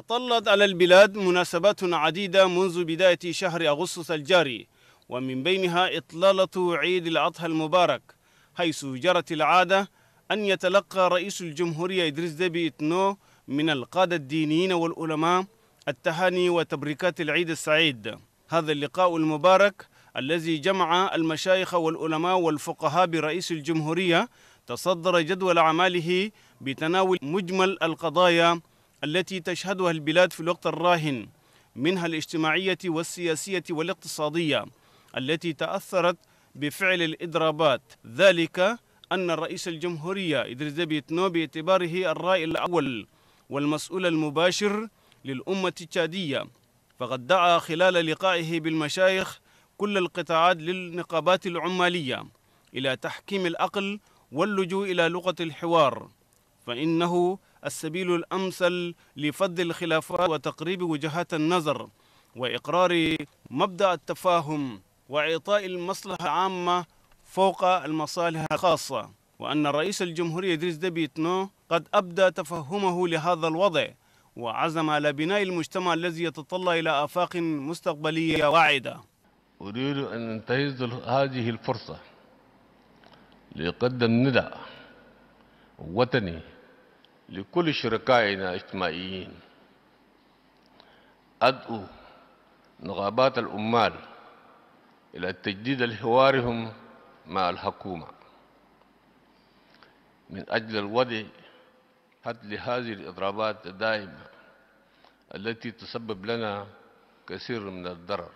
أطلت على البلاد مناسبات عديدة منذ بداية شهر أغسطس الجاري ومن بينها إطلالة عيد الأضحى المبارك حيث جرت العادة أن يتلقى رئيس الجمهورية إدريس ديبي إتنو من القادة الدينيين والعلماء التهاني وتبريكات العيد السعيد هذا اللقاء المبارك الذي جمع المشايخ والعلماء والفقهاء برئيس الجمهورية تصدر جدول أعماله بتناول مجمل القضايا التي تشهدها البلاد في الوقت الراهن منها الاجتماعية والسياسية والاقتصادية التي تأثرت بفعل الإضرابات ذلك أن الرئيس الجمهورية إدريس دبي تنو باعتباره الرأي الأول والمسؤول المباشر للأمة التشادية فقد دعا خلال لقائه بالمشايخ كل القطاعات للنقابات العمالية إلى تحكيم الأقل واللجوء إلى لغة الحوار فإنه السبيل الأمثل لفض الخلافات وتقريب وجهات النظر وإقرار مبدأ التفاهم وإعطاء المصلحة العامة فوق المصالح الخاصة وأن رئيس الجمهورية إدريس دبيتنو قد أبدى تفهمه لهذا الوضع وعزم على بناء المجتمع الذي يتطلع إلى آفاق مستقبلية واعدة أريد أن أنتهز هذه الفرصة لقدم ندع وطني لكل شركائنا الاجتماعيين أدعو نغابات الأمال إلى تجديد الحوارهم مع الحكومة من أجل الوضع حد لهذه الإضرابات الدائمة التي تسبب لنا كثير من الضرر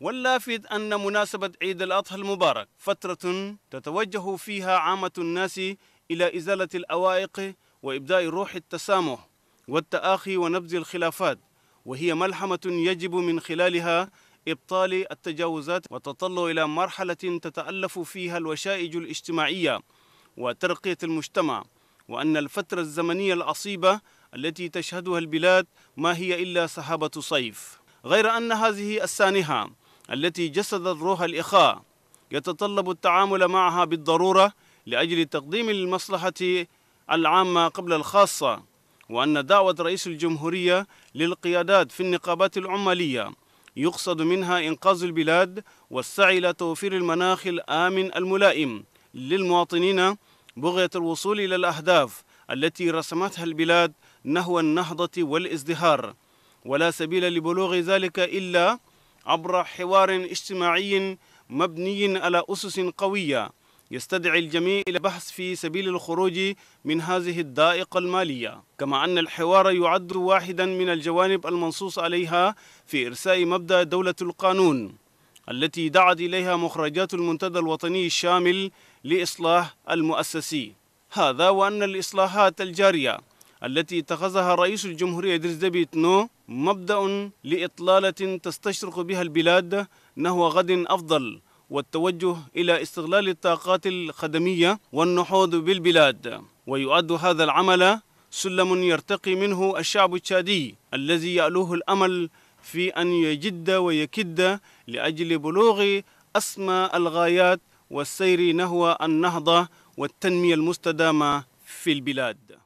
واللافت أن مناسبة عيد الأضحى المبارك فترة تتوجه فيها عامة الناس إلى إزالة الأوائق وإبداء روح التسامح والتآخي ونبذ الخلافات وهي ملحمة يجب من خلالها إبطال التجاوزات وتطل إلى مرحلة تتألف فيها الوشائج الاجتماعية وترقية المجتمع وأن الفترة الزمنية العصيبة التي تشهدها البلاد ما هي إلا سحابة صيف غير أن هذه السانحة التي جسدت روح الإخاء يتطلب التعامل معها بالضرورة لأجل تقديم المصلحة العامة قبل الخاصة وأن دعوة رئيس الجمهورية للقيادات في النقابات العمالية يقصد منها إنقاذ البلاد والسعي إلى توفير المناخ الآمن الملائم للمواطنين بغية الوصول إلى الأهداف التي رسمتها البلاد نحو النهضة والازدهار ولا سبيل لبلوغ ذلك إلا عبر حوار اجتماعي مبني على أسس قوية يستدعي الجميع إلى بحث في سبيل الخروج من هذه الضائقة المالية كما أن الحوار يعد واحدا من الجوانب المنصوص عليها في إرساء مبدأ دولة القانون التي دعت إليها مخرجات المنتدى الوطني الشامل لإصلاح المؤسسي هذا وأن الإصلاحات الجارية التي اتخذها رئيس الجمهورية إدريس دبي تنو مبدأ لإطلالة تستشرق بها البلاد نحو غد أفضل والتوجه إلى استغلال الطاقات الخدمية والنهوض بالبلاد ويؤد هذا العمل سلم يرتقي منه الشعب التشادي الذي يألوه الأمل في أن يجد ويكد لأجل بلوغ أسمى الغايات والسير نحو النهضة والتنمية المستدامة في البلاد